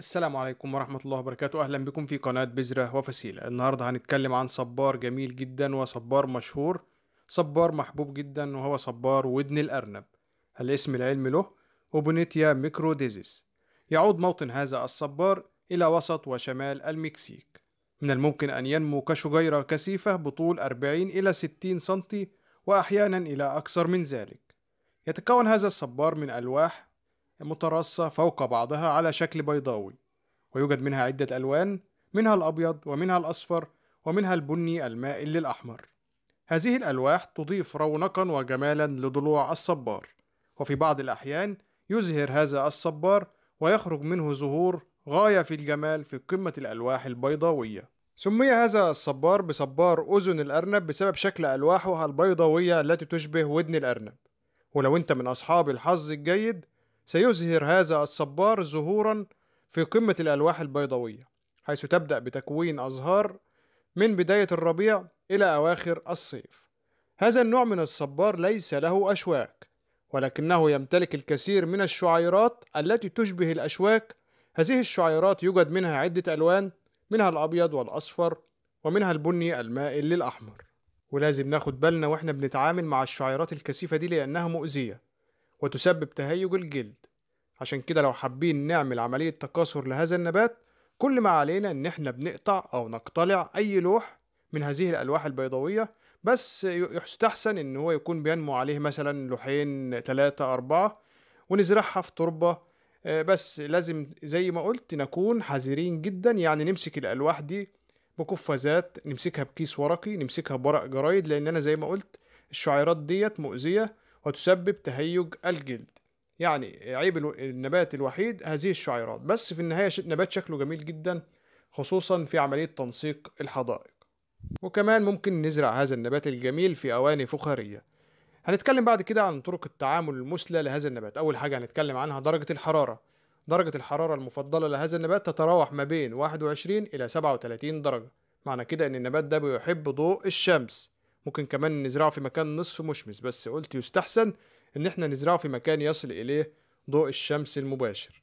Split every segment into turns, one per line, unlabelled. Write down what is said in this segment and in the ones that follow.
السلام عليكم ورحمة الله وبركاته أهلا بكم في قناة بذرة وفسيلة النهاردة هنتكلم عن صبار جميل جدا وصبار مشهور صبار محبوب جدا وهو صبار ودن الأرنب الاسم العلمي له أوبونيتيا ميكروديزيس يعود موطن هذا الصبار إلى وسط وشمال المكسيك من الممكن أن ينمو كشجيرة كثيفة بطول 40 إلى 60 سنتي وأحيانا إلى أكثر من ذلك يتكون هذا الصبار من ألواح متراصة فوق بعضها على شكل بيضاوي ويوجد منها عدة ألوان منها الأبيض ومنها الأصفر ومنها البني المائل للأحمر هذه الألواح تضيف رونقا وجمالا لضلوع الصبار وفي بعض الأحيان يزهر هذا الصبار ويخرج منه زهور غاية في الجمال في قمة الألواح البيضاوية سمي هذا الصبار بصبار أذن الأرنب بسبب شكل ألواحها البيضاوية التي تشبه ودن الأرنب ولو أنت من أصحاب الحظ الجيد سيزهر هذا الصبار ظهورا في قمة الألواح البيضاوية حيث تبدأ بتكوين أزهار من بداية الربيع إلى أواخر الصيف هذا النوع من الصبار ليس له أشواك ولكنه يمتلك الكثير من الشعيرات التي تشبه الأشواك هذه الشعيرات يوجد منها عدة ألوان منها الأبيض والأصفر ومنها البني المائل للأحمر ولازم ناخد بالنا واحنا بنتعامل مع الشعيرات الكثيفة دي لأنها مؤذية وتسبب تهيج الجلد عشان كده لو حابين نعمل عملية تكاثر لهذا النبات كل ما علينا ان احنا بنقطع او نقتلع اي لوح من هذه الالواح البيضاوية بس يستحسن ان هو يكون بينمو عليه مثلا لوحين ثلاثة اربعة ونزرعها في تربة آه، بس لازم زي ما قلت نكون حذرين جدا يعني نمسك الالواح دي بقفازات نمسكها بكيس ورقي نمسكها بورق جرايد لان انا زي ما قلت الشعيرات ديت مؤذية وتسبب تهيج الجلد يعني عيب النبات الوحيد هذه الشعيرات بس في النهاية نبات شكله جميل جدا خصوصا في عملية تنسيق الحدائق وكمان ممكن نزرع هذا النبات الجميل في أواني فخارية هنتكلم بعد كده عن طرق التعامل المثلى لهذا النبات أول حاجة هنتكلم عنها درجة الحرارة درجة الحرارة المفضلة لهذا النبات تتراوح ما بين 21 إلى 37 درجة معنى كده إن النبات ده بيحب ضوء الشمس ممكن كمان نزرعه في مكان نصف مشمس بس قلت يستحسن ان احنا نزرعه في مكان يصل اليه ضوء الشمس المباشر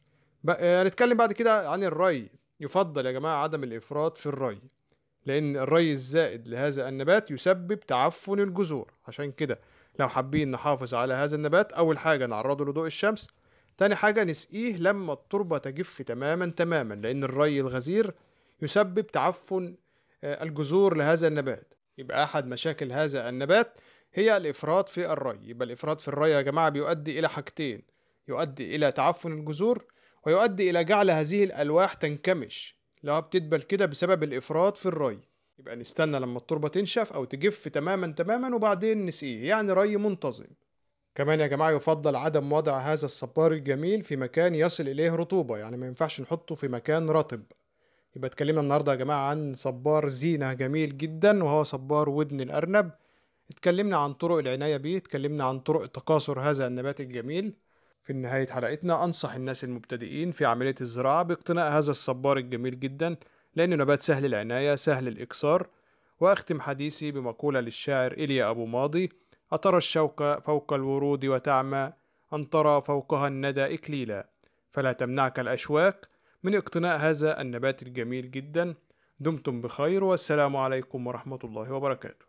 آه، هنتكلم بعد كده عن الري يفضل يا جماعة عدم الإفراط في الري لأن الري الزائد لهذا النبات يسبب تعفن الجذور عشان كده لو حابين نحافظ على هذا النبات أول حاجة نعرضه لضوء الشمس تاني حاجة نسقيه لما التربة تجف تماما تماما لأن الري الغزير يسبب تعفن آه، الجذور لهذا النبات يبقى أحد مشاكل هذا النبات هي الإفراط في الري يبقى الإفراط في الري يا جماعة بيؤدي إلى حاجتين يؤدي إلى تعفن الجذور ويؤدي إلى جعل هذه الألواح تنكمش لو بتدبل كده بسبب الإفراط في الري يبقى نستنى لما التربة تنشف أو تجف تماما تماما وبعدين نسقيه يعني ري منتظم كمان يا جماعة يفضل عدم وضع هذا الصبار الجميل في مكان يصل إليه رطوبة يعني ما ينفعش نحطه في مكان رطب يبقى اتكلمنا النهارده يا جماعه عن صبار زينه جميل جدا وهو صبار ودن الارنب اتكلمنا عن طرق العنايه بيه اتكلمنا عن طرق تكاثر هذا النبات الجميل في نهايه حلقتنا انصح الناس المبتدئين في عمليه الزراعه باقتناء هذا الصبار الجميل جدا لانه نبات سهل العنايه سهل الاكثار واختم حديثي بمقوله للشاعر ايليا ابو ماضي أترى الشوك فوق الورود وتعمى أن ترى فوقها الندى إكليلا فلا تمنعك الأشواك من اقتناء هذا النبات الجميل جدا دمتم بخير والسلام عليكم ورحمة الله وبركاته